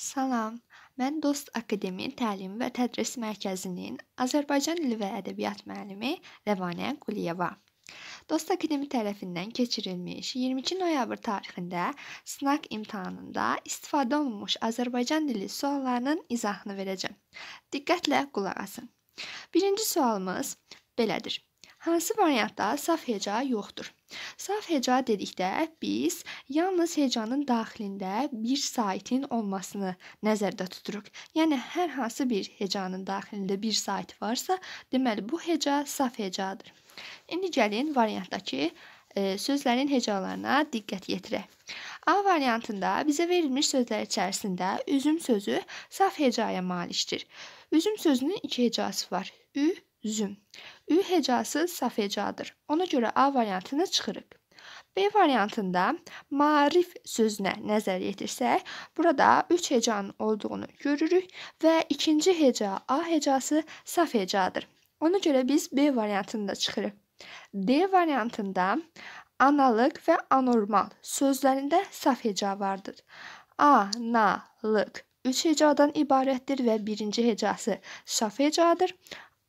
Salam. Mən Dost Akademi Təlim və Tədris Mərkəzinin Azərbaycan dili və ədəbiyyat müəllimi Rəvanə Quliyeva. Dost Akademi tərəfindən keçirilmiş 22 noyabr tarixində sınaq imtahanında istifadə olunmuş Azərbaycan dili suallarının izahını verəcəm. Diqqətlə qulaq asın. Birinci sualımız belədir. Hansı variantda saf heca yoxdur? Saf heca dedikdə biz yalnız hecanın daxilində bir saitin olmasını nəzərdə tuturuq. Yəni hər hansı bir hecanın daxilində bir sait varsa, deməli bu heca saf hecadır. İndi gəlin variantdakı e, sözlərin hecalarına diqqət yetirək. A variantında bizə verilmiş sözlər içərisində üzüm sözü saf hecaya malikdir. Üzüm sözünün iki hecası var. Ü, züm. Ü hecası saf hecadır. Ona görə A variantını çıxırıq. B variantında maarif sözünə nəzər yetirsək, burada 3 hecanın olduğunu görürük və ikinci heca A hecası saf hecadır. Ona görə biz B variantında çıxırıq. D variantında analıq və anormal sözlərində saf heca vardır. Analıq 3 hecadan ibarətdir və birinci hecası saf hecadır.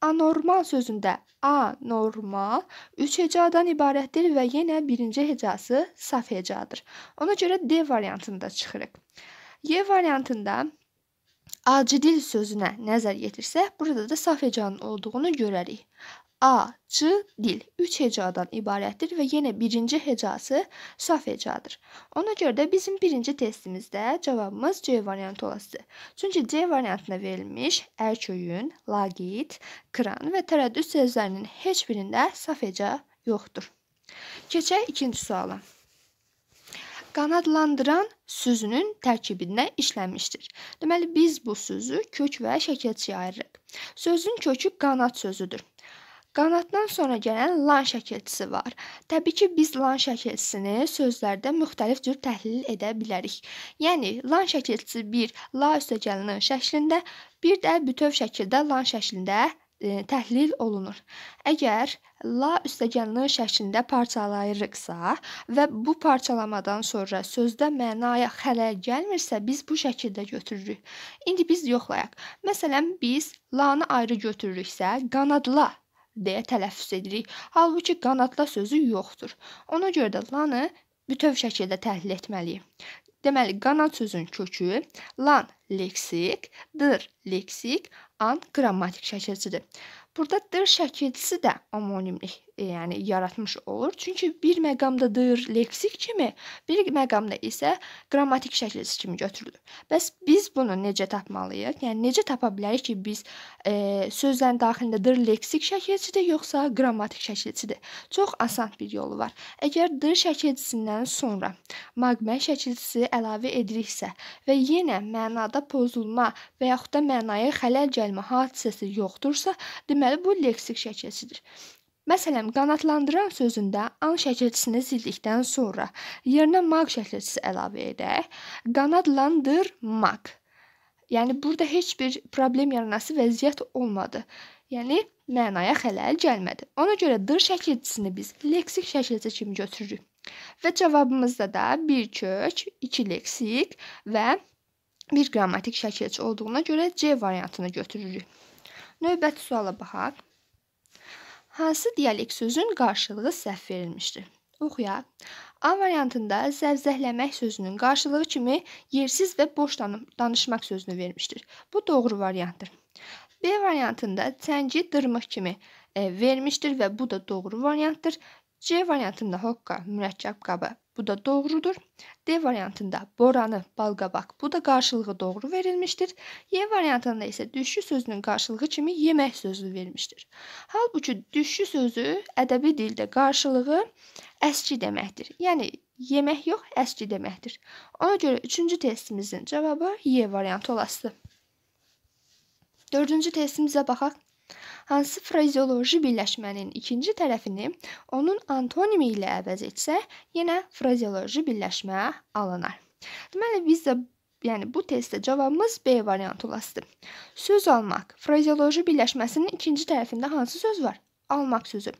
Anormal sözündə a normal 3 hecadan ibarətdir və yenə birinci hecası saf hecadır. Ona görə D variantında çıxırıq. Y variantında acil dil sözünə nəzər yetirsək, burada da saf hecanın olduğunu görərik. A, C dil 3 hecadan ibarətdir və yenə birinci hecası saf hecadır. Ona görə də bizim birinci testimizdə cavabımız C variantı olacaq. Çünki C variantına verilmiş ərköyün, laqit, kran və tərəddüd sözlərinin heç birində saf heca yoxdur. Keçək ikinci suala qanadlandıran sözünün tərkibində işlənmişdir. Deməli biz bu sözü kök və şəkilçiyə ayırırıq. Sözün kökü qanad sözüdür. Qanaddan sonra gələn lan şəkilçisi var. Təbii ki, biz lan şəkilçisini sözlərdə müxtəlif cür təhlil edə bilərik. Yəni lan şəkilçisi 1 la üstəgəlinin şəklində, bir də bütöv şəkildə lan şəklində ə, e, təhlil olunur. Əgər la üstəgəlinin şəklində parçalayırıqsa və bu parçalamadan sonra sözdə mənaya xələl gəlmirsə, biz bu şəkildə götürürük. İndi biz yoxlayaq. Məsələn, biz la-nı ayrı götürürüksə, qanadla deyə tələffüz edirik. Halbuki qanadla sözü yoxdur. Ona görə də lanı bütöv şəkildə təhlil etməliyik. Deməli, qanad sözün kökü lan leksik, dır leksik, an qrammatik şəkilçidir. Burada dır şəkilçisi də homonimlik E, yəni yaratmış olur. Çünki bir məqamdadır leksik kimi, bir məqamda isə qrammatik şəklisi kimi götürülür. Bəs biz bunu necə tapmalıyıq? Yəni necə tapa bilərik ki, biz e, sözlərin daxilindədir leksik şəkilçidir yoxsa qrammatik şəkilçidir? Çox asan bir yolu var. Əgər d şəkilçisindən sonra maqmə şəkilçisi əlavə ediriksə və yenə mənada pozulma və yaxud da mənaya xələl gəlmə hadisəsi yoxdursa, deməli bu leksik şəkilçidir. Məsələn, qanadlandıran sözündə an şəkilçisini sildikdən sonra yerinə maq şəkilçisi əlavə edək. Qanadlandırmaq. Yəni burada heç bir problem yaranası vəziyyət olmadı. Yəni mənaya xələl gəlmədi. Ona görə dır şəkilçisini biz leksik şəkilçi kimi götürürük. Və cavabımızda da bir kök, iki leksik və bir qrammatik şəkilçi olduğuna görə C variantını götürürük. Növbəti suala baxaq. Hansı dialekt sözün qarşılığı səhv verilmişdir? Oxuyaq. A variantında zəvzəhləmək sözünün qarşılığı kimi yersiz və boş danışmaq sözünü vermişdir. Bu doğru variantdır. B variantında tənqid, dırmıq kimi e, vermişdir və bu da doğru variantdır. C variantında hoqqa mürəkkəb qabı. Bu da doğrudur. D variantında boranı, balqabaq. Bu da qarşılığı doğru verilmişdir. Y variantında isə düşü sözünün qarşılığı kimi yemək sözü verilmişdir. Halbuki düşü sözü ədəbi dildə qarşılığı əski deməkdir. Yəni yemək yox, əski deməkdir. Ona görə 3-cü testimizin cavabı Y variantı olasıdır. Dördüncü testimizə baxaq. Hansı frazeoloji birləşmənin ikinci tərəfini onun antonimi ilə əvəz etsək, yenə frazeoloji birləşmə alınar. Deməli biz də Yəni bu testdə cavabımız B variantı olasıdır. Söz almaq frazeoloji birləşməsinin ikinci tərəfində hansı söz var? Almaq sözü.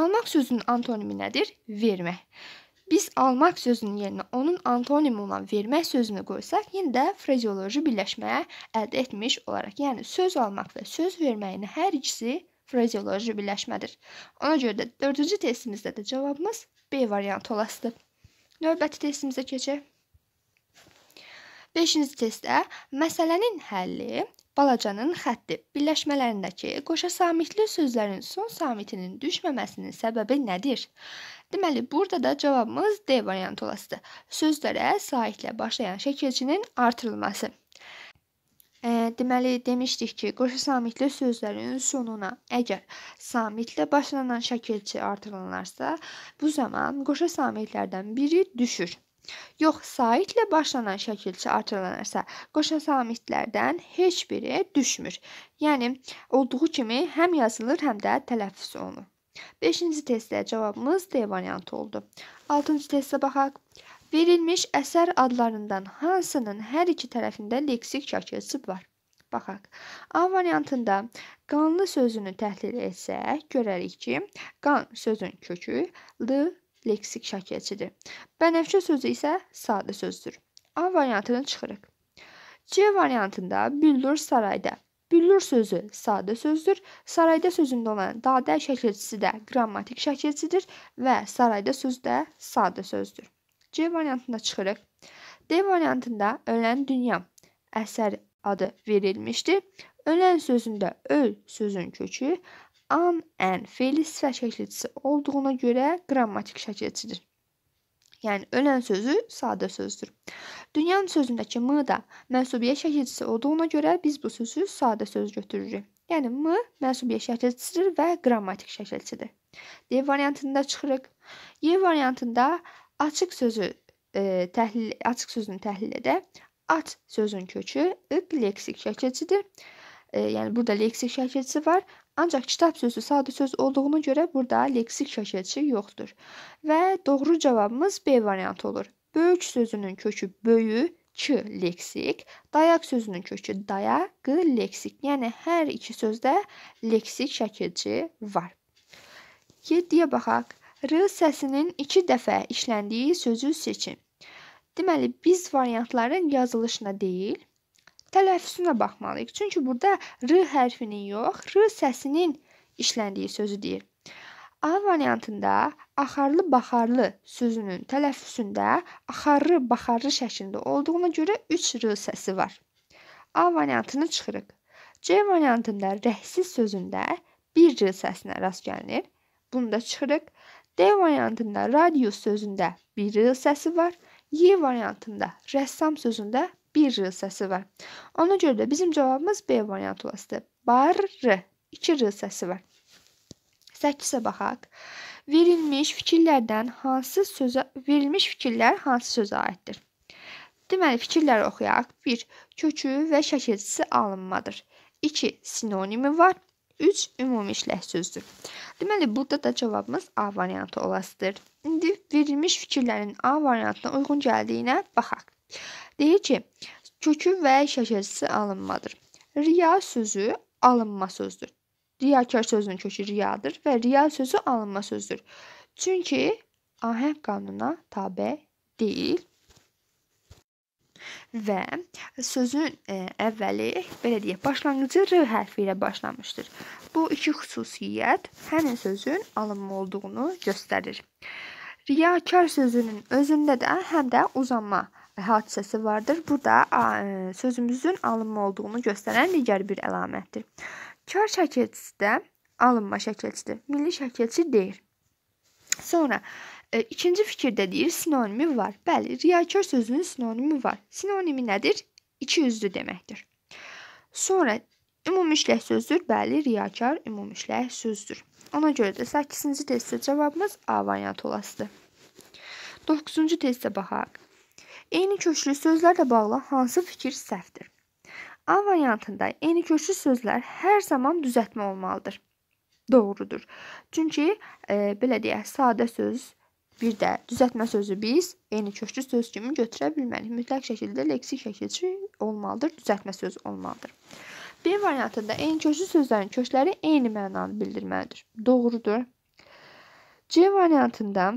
Almaq sözünün antonimi nədir? Vermək. Biz almaq sözünün yerinə onun antonimi olan vermək sözünü qoysaq, yenə də frazeoloji birləşmə əldə etmiş olaraq, yəni söz almaq və söz verməyin hər ikisi frazeoloji birləşmədir. Ona görə də 4-cü testimizdə də cavabımız B variantı olasıdır. Növbəti testimizə keçək. 5-ci testdə məsələnin həlli balacanın xətti birləşmələrindəki qoşa samitli sözlərin son samitinin düşməməsinin səbəbi nədir? Deməli, burada da cavabımız D variantı olasıdır. Sözlərə sahiblə başlayan şəkilçinin artırılması. E, deməli, demişdik ki, qoşu samitli sözlərin sonuna əgər samitlə başlanan şəkilçi artırılarsa, bu zaman qoşu samitlərdən biri düşür. Yox, saitlə başlanan şəkilçi artırılarsa, qoşa samitlərdən heç biri düşmür. Yəni olduğu kimi həm yazılır, həm də tələffüz olunur. Beşinci testdə cavabımız D variantı oldu. Altıncı testə baxaq. Verilmiş əsər adlarından hansının hər iki tərəfində leksik şəkilsi var? Baxaq. A variantında qanlı sözünü təhlil etsək, görərik ki, qan sözün kökü l leksik şəkilçidir. Bənəfşə sözü isə sadə sözdür. A variantını çıxırıq. C variantında büllur sarayda Büllür sözü sadə sözdür. Sarayda sözündə olan dadə şəkilçisi də qrammatik şəkilçidir və sarayda sözü də sadə sözdür. C variantında çıxırıq. D variantında ölən dünya əsər adı verilmişdi. Ölən sözündə öl sözün kökü an, ən, fe'li sifət şəkilçisi olduğuna görə qrammatik şəkilçidir. Yəni ölən sözü sadə sözdür. Dünyanın sözündəki m da mənsubiyyət şəkilçisi olduğuna görə biz bu sözü sadə söz götürürük. Yəni m mənsubiyyət şəkilçisidir və qrammatik şəkilçidir. D variantında çıxırıq. Y variantında açıq sözü e, təhlil açıq sözünü təhlildə at sözün kökü ıq leksik şəkilçidir. E, yəni burada leksik şəkilçisi var. Ancaq kitab sözü sadə söz olduğuna görə burada leksik şəkilçi yoxdur. Və doğru cavabımız B variantı olur. Böyük sözünün kökü böyü, ç leksik, dayaq sözünün kökü daya, q leksik. Yəni hər iki sözdə leksik şəkilçi var. 7-yə baxaq. R səsinin 2 dəfə işləndiyi sözü seçin. Deməli biz variantların yazılışına deyil, tələffüzünə baxmalıyıq. Çünki burada r hərfinin yox, r səsinin işləndiyi sözü deyir. A variantında axarlı baxarlı sözünün tələffüzündə axarlı baxarlı şəklində olduğuna görə 3 r səsi var. A variantını çıxırıq. C variantında rəhsiz sözündə 1 r səsinə rast gəlinir. Bunu da çıxırıq. D variantında radio sözündə 1 r səsi var. Y variantında rəssam sözündə bir r səsi var. Ona görə də bizim cavabımız B variantı olasıdır. Barr 2 r səsi var. 8-ə baxaq. Verilmiş fikirlərdən hansı sözə verilmiş fikirlər hansı sözə aiddir? Deməli, fikirləri oxuyaq. 1. Kökü və şəkilçisi alınmadır. 2. Sinonimi var. 3. Ümumi işlək sözdür. Deməli, burada da cavabımız A variantı olasıdır. İndi verilmiş fikirlərin A variantına uyğun gəldiyinə baxaq. Deyir ki, kökü və şəkərçisi alınmadır. Riya sözü alınma sözdür. Riyakar sözünün kökü riyadır və riya sözü alınma sözdür. Çünki ahəng qanununa tabe deyil. Və sözün ə, e, əvvəli, belə deyək, başlanğıcı r hərfi ilə başlamışdır. Bu iki xüsusiyyət həmin sözün alınma olduğunu göstərir. Riyakar sözünün özündə də həm də uzanma hadisəsi vardır. Bu da e, sözümüzün alınma olduğunu göstərən digər bir əlamətdir. Kar şəkilçisi də alınma şəkilçidir. Milli şəkilçi deyir. Sonra e, ikinci fikirdə deyir sinonimi var. Bəli, riyakar sözünün sinonimi var. Sinonimi nədir? İki yüzlü deməkdir. Sonra ümumi işlək sözdür. Bəli, riyakar ümumi işlək sözdür. Ona görə də 8-ci testdə cavabımız A variantı olasıdır. 9-cu testə baxaq. Eyni köklü sözlərlə bağlı hansı fikir səhvdir? A variantında eyni köklü sözlər hər zaman düzəltmə olmalıdır. Doğrudur. Çünki e, belə deyək, sadə söz bir də düzəltmə sözü biz eyni köklü söz kimi götürə bilmərik. Mütləq şəkildə leksik şəkilçi olmalıdır, düzəltmə sözü olmalıdır. B variantında eyni köklü sözlərin kökləri eyni mənanı bildirməlidir. Doğrudur. C variantında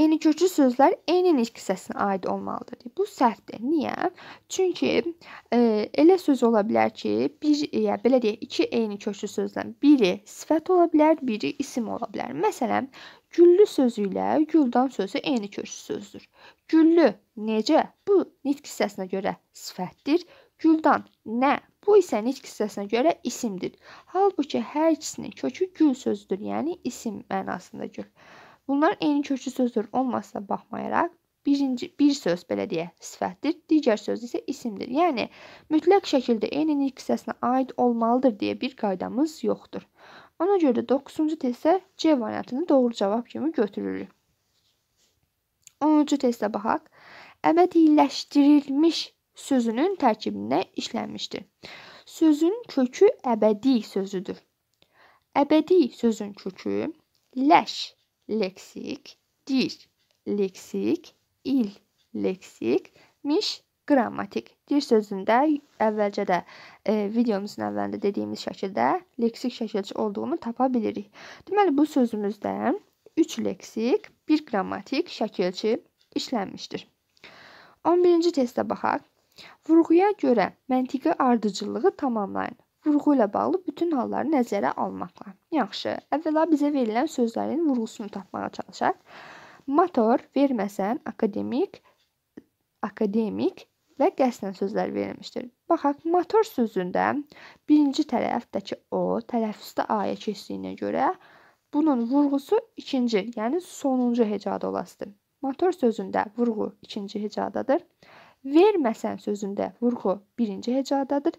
Eyni köklü sözlər eynin ilk hissəsinə aid olmalıdır. Bu səhvdir. Niyə? Çünki e, elə söz ola bilər ki, bir ya belə deyək, iki eyni köklü sözdən biri sifət ola bilər, biri isim ola bilər. Məsələn, güllü sözü ilə güldan sözü eyni köklü sözdür. Güllü necə? Bu nitq hissəsinə görə sifətdir. Güldan nə? Bu isə nitq hissəsinə görə isimdir. Halbuki hər ikisinin kökü gül sözüdür, yəni isim mənasında gül. Bunlar eyni kökü sözdür olmasına baxmayaraq, birinci bir söz belə deyə sifətdir, digər söz isə isimdir. Yəni mütləq şəkildə eyni nitq hissəsinə aid olmalıdır deyə bir qaydamız yoxdur. Ona görə də 9-cu testdə C variantını doğru cavab kimi götürürük. 10-cu testə baxaq. Əbədiləşdirilmiş sözünün tərkibində işlənmişdir. Sözün kökü əbədi sözüdür. Əbədi sözün kökü ləş leksik, dir, leksik, il, leksik, miş, qrammatik. Dir sözündə əvvəlcə də e, videomuzun əvvəlində dediyimiz şəkildə leksik şəkilçi olduğunu tapa bilirik. Deməli bu sözümüzdən 3 leksik, 1 qrammatik şəkilçi işlənmişdir. 11-ci testə baxaq. Vurğuya görə məntiqi ardıcıllığı tamamlayın vurğu ilə bağlı bütün halları nəzərə almaqla. Yaxşı. Əvvəla bizə verilən sözlərin vurğusunu tapmağa çalışaq. Motor verməsən akademik akademik və qəsdən sözlər verilmişdir. Baxaq, motor sözündə birinci tərəfdəki o tələffüzdə a-ya keçdiyinə görə bunun vurğusu ikinci, yəni sonuncu hecada olasıdır. Motor sözündə vurğu ikinci hecadadır. Verməsən sözündə vurğu birinci hecadadır.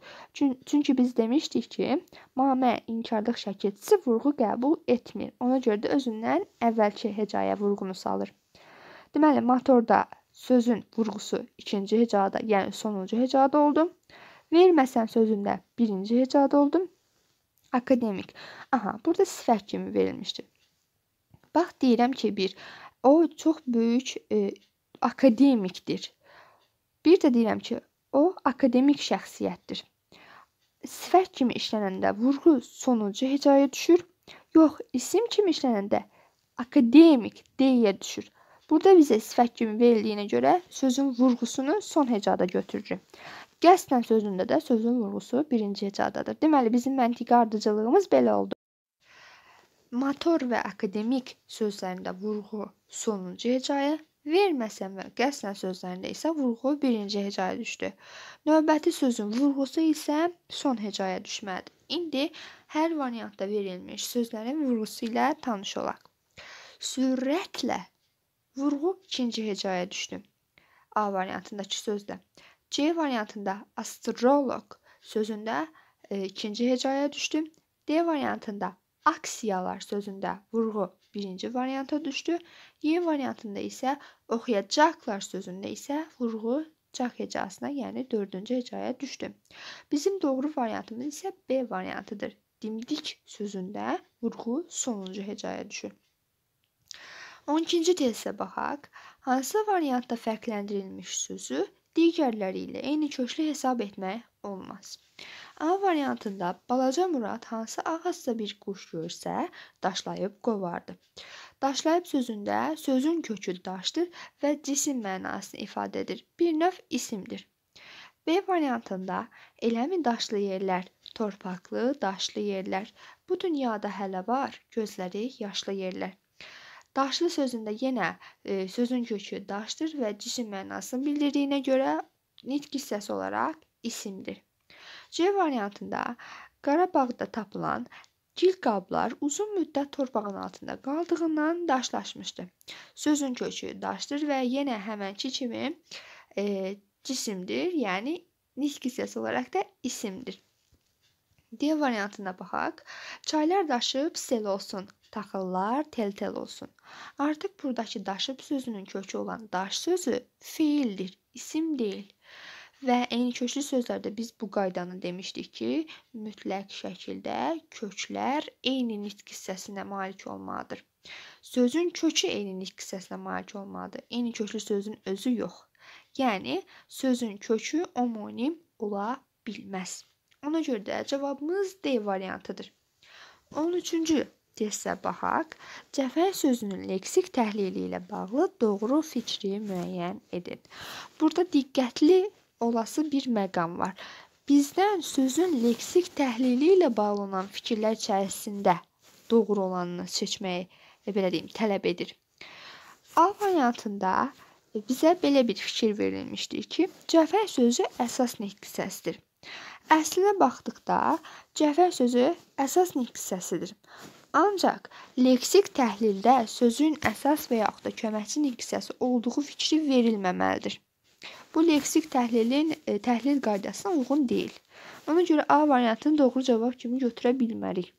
Çünki biz demişdik ki, mamə inkarlıq şəkilçisi vurğu qəbul etmir. Ona görə də özündən əvvəlki hecaya vurğunu salır. Deməli, motorda sözün vurğusu ikinci hecada, yəni sonuncu hecada oldu. Verməsən sözündə birinci hecada oldu. Akademik. Aha, burada sifət kimi verilmişdir. Bax deyirəm ki, bir o çox böyük e, akademikdir. Bir də deyirəm ki, o akademik şəxsiyyətdir. Sifət kimi işlənəndə vurğu sonuncu hecaya düşür. Yox, isim kimi işlənəndə akademik deyə düşür. Burada bizə sifət kimi verildiyinə görə sözün vurğusunu son hecada götürürük. Qəsdən sözündə də sözün vurğusu birinci hecadadır. Deməli bizim məntiqi ardıcıllığımız belə oldu. Motor və akademik sözlərində vurğu sonuncu hecaya, Verməsən və qəsdən sözlərində isə vurğu birinci hecaya düşdü. Növbəti sözün vurğusu isə son hecaya düşməlidir. İndi hər variantda verilmiş sözlərin vurğusu ilə tanış olaq. Sürətlə vurğu ikinci hecaya düşdü. A variantındakı sözdə. C variantında astroloq sözündə e, ikinci hecaya düşdü. D variantında aksiyalar sözündə vurğu birinci varianta düşdü. Y variantında isə oxuyacaqlar sözündə isə vurğu caq hecasına, yəni dördüncü hecaya düşdü. Bizim doğru variantımız isə B variantıdır. Dimdik sözündə vurğu sonuncu hecaya düşür. 12-ci testə baxaq. Hansı variantda fərqləndirilmiş sözü digərləri ilə eyni köklü hesab etmək olmaz? A variantında balaca Murad hansı ağacda bir quş görsə, daşlayıb qovardı. Daşlayıb sözündə sözün kökü daşdır və cisim mənasını ifadə edir. Bir növ isimdir. B variantında eləmi daşlı yerlər, torpaqlı, daşlı yerlər. Bu dünyada hələ var, gözlərik yaşlı yerlər. Daşlı sözündə yenə e, sözün kökü daşdır və cisim mənasını bildirdiyinə görə nitq hissəsi olaraq isimdir. C variantında Qarabağda tapılan Gil qablar uzun müddət torpağın altında qaldığından daşlaşmışdı. Sözün kökü daşdır və yenə həmənki kimi e, cisimdir, yəni niskisiyyəsi olaraq da isimdir. D variantına baxaq. Çaylar daşıb sel olsun, taxıllar tel-tel olsun. Artıq burdakı daşıb sözünün kökü olan daş sözü feildir, isim deyil. Və eyni köklü sözlərdə biz bu qaydanı demişdik ki, mütləq şəkildə köklər eyni nitq hissəsinə malik olmalıdır. Sözün kökü eyni nitq hissəsinə malik olmalıdır. Eyni köklü sözün özü yox. Yəni sözün kökü homonim ola bilməz. Ona görə də cavabımız D variantıdır. 13-cü testə baxaq. Cəfər sözünün leksik təhlili ilə bağlı doğru fikri müəyyən edin. Burada diqqətli olası bir məqam var. Bizdən sözün leksik təhlili ilə bağlı olan fikirlər içərisində doğru olanı seçməyi e, belə deyim, tələb edir. A variantında e, bizə belə bir fikir verilmişdir ki, cəfər sözü əsas nitq hissəsidir. Əslinə baxdıqda cəfər sözü əsas nitq hissəsidir. Ancaq leksik təhlildə sözün əsas və yaxud da köməkçi nitq hissəsi olduğu fikri verilməməlidir. Bu leksik təhlilin e, təhlil qaydasına uyğun deyil. Ona görə A variantını doğru cavab kimi götürə bilmərik.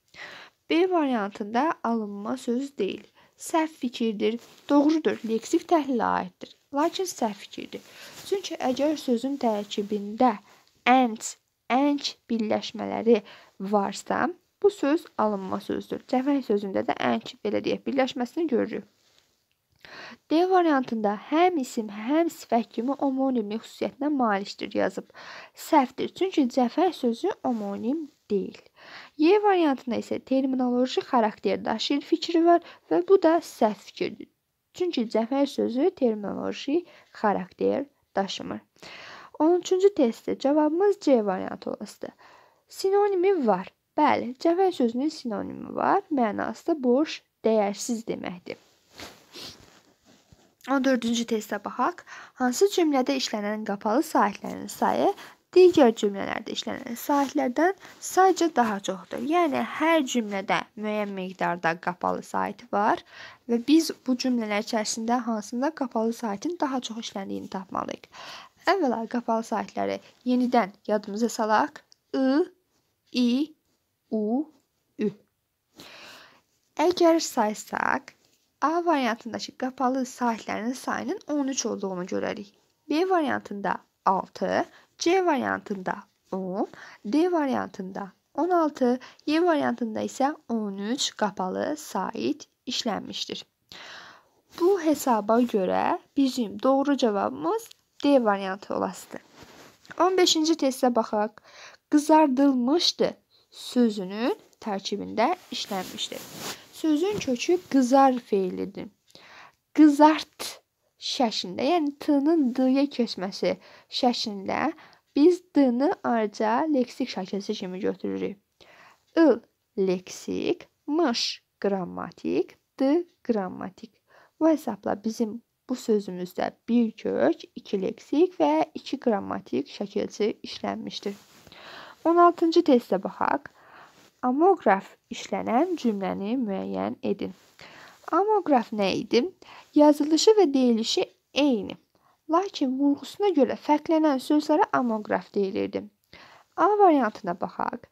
B variantında alınma söz deyil. Səhv fikirdir. Doğrudur. Leksik təhlilə aiddir. Lakin səhv fikirdir. Çünki əgər sözün tərkibində and, and birləşmələri varsa, bu söz alınma sözdür. Cəfəng sözündə də and belə deyək birləşməsini görürük. D variantında həm isim, həm sifət kimi homonimlik xüsusiyyətinə malikdir yazıb. Səhvdir, çünki Cəfər sözü homonim deyil. Y variantında isə terminoloji xarakter daşıyır fikri var və bu da səhv fikirdir. Çünki Cəfər sözü terminoloji xarakter daşımır. 13-cü testdə cavabımız C variantı olacaqdı. Sinonimi var. Bəli, cəfər sözünün sinonimi var. Mənası da boş, dəyərsiz deməkdir. 14-cü testə baxaq. Hansı cümlədə işlənən qapalı saatlərin sayı digər cümlələrdə işlənən saatlərdən sayca daha çoxdur. Yəni hər cümlədə müəyyən miqdarda qapalı saat var və biz bu cümlələr içərisində hansında qapalı saatin daha çox işləndiyini tapmalıyıq. Əvvəla qapalı saatləri yenidən yadımıza salaq. I, i, u, ü. Əgər saysaq, A variantındakı qapalı sahələrin sayının 13 olduğunu görərik. B variantında 6, C variantında 10, D variantında 16, Y variantında isə 13 qapalı sahit işlənmişdir. Bu hesaba görə bizim doğru cavabımız D variantı olasıdır. 15-ci testə baxaq. Qızardılmışdı sözünün tərkibində işlənmişdir. Sözün kökü qızar feilidir. Qızart şəklində, yəni t-nın d-yə keçməsi şəklində biz d-nı ayrıca leksik şəkilçisi kimi götürürük. I leksik, mış qrammatik, d qrammatik. Bu hesabla bizim bu sözümüzdə bir kök, iki leksik və iki qrammatik şəkilçi işlənmişdir. 16-cı testə baxaq. Amoqraf işlənən cümləni müəyyən edin. Amoqraf nə idi? Yazılışı və deyilişi eyni, lakin vurğusuna görə fərqlənən sözlərə amoqraf deyilirdi. A variantına baxaq.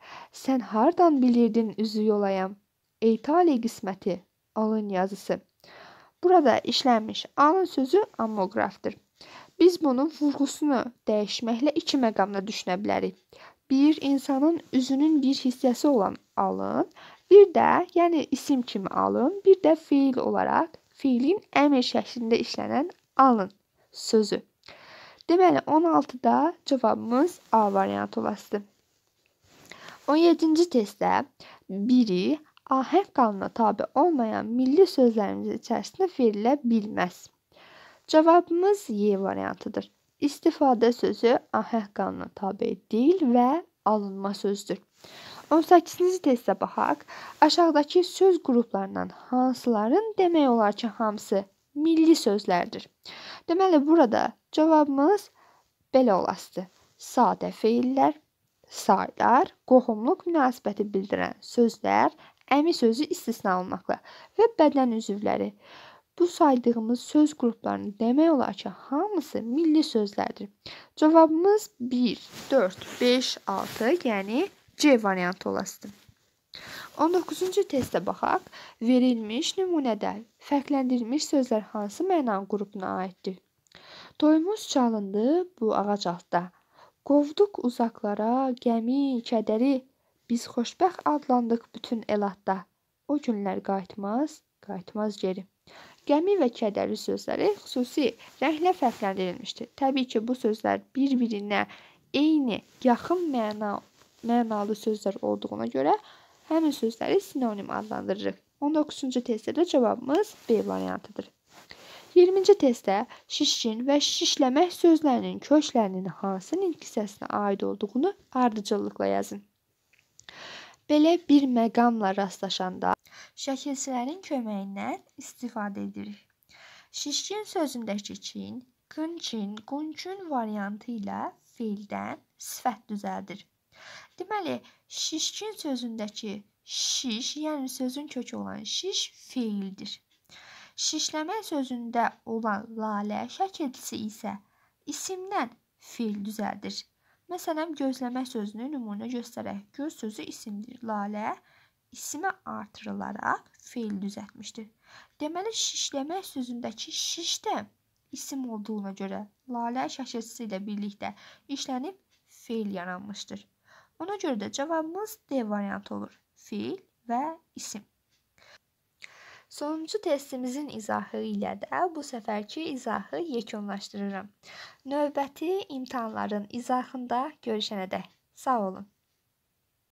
Sən hardan bilirdin üzü yolayam? Ey tale qisməti, alın yazısı. Burada işlənmiş alın sözü amoqrafdır. Biz bunun vurğusunu dəyişməklə iki məqamda düşünə bilərik bir insanın üzünün bir hissəsi olan alın, bir də, yəni isim kimi alın, bir də fiil olaraq fiilin əmr şəklində işlənən alın sözü. Deməli 16-da cavabımız A variantı olasıdır. 17-ci testdə biri ahəng qanuna tabe olmayan milli sözlərimiz içərisində verilə bilməz. Cavabımız Y variantıdır. İstifadə sözü ahəng qanununa tabe deyil və alınma sözdür. 18-ci testə baxaq. Aşağıdakı söz qruplarından hansıların demək olar ki, hamısı milli sözlərdir? Deməli, burada cavabımız belə olasıdır. Sadə feillər, saylar, qohumluq münasibəti bildirən sözlər, əmi sözü istisna olmaqla və bədən üzvləri Bu saydığımız söz qruplarının demək olar ki, hamısı milli sözlərdir. Cavabımız 1, 4, 5, 6, yəni C variantı olasıdır. 19-cu testə baxaq. Verilmiş nümunədə fərqləndirilmiş sözlər hansı məna qrupuna aiddir? Toyumuz çalındı bu ağac altda. Qovduq uzaqlara gəmi, kədəri. Biz xoşbəxt adlandıq bütün elatda. O günlər qayıtmaz, qayıtmaz geri. Qəmi və kədərli sözləri xüsusi rənglə fərqləndirilmişdir. Təbii ki, bu sözlər bir-birinə eyni, yaxın məna mənalı sözlər olduğuna görə həmin sözləri sinonim adlandırırıq. 19-cu testdə cavabımız B variantıdır. 20-ci testdə şişkin və şişləmək sözlərinin köklərinin hansının hissəsinə aid olduğunu ardıcıllıqla yazın. Belə bir məqamla rastlaşanda şəkilçilərin köməyindən istifadə edirik. Şişkin sözündəki çin, qınçın, qunçun variantı ilə feildən sifət düzəldir. Deməli, şişkin sözündəki şiş, yəni sözün kökü olan şiş feildir. Şişləmək sözündə olan lalə şəkilçisi isə isimdən feil düzəldir. Məsələn, gözləmək sözünü nümunə göstərək. Göz sözü isimdir. Lalə isimə artırılaraq feil düzəltmişdir. Deməli, şişləmək sözündəki şiş də isim olduğuna görə lalə şaşırtısı ilə birlikdə işlənib feil yaranmışdır. Ona görə də cavabımız D variantı olur. Feil və isim. Sonuncu testimizin izahı ilə də bu səfərki izahı yekunlaşdırıram. Növbəti imtahanların izahında görüşənədək sağ olun.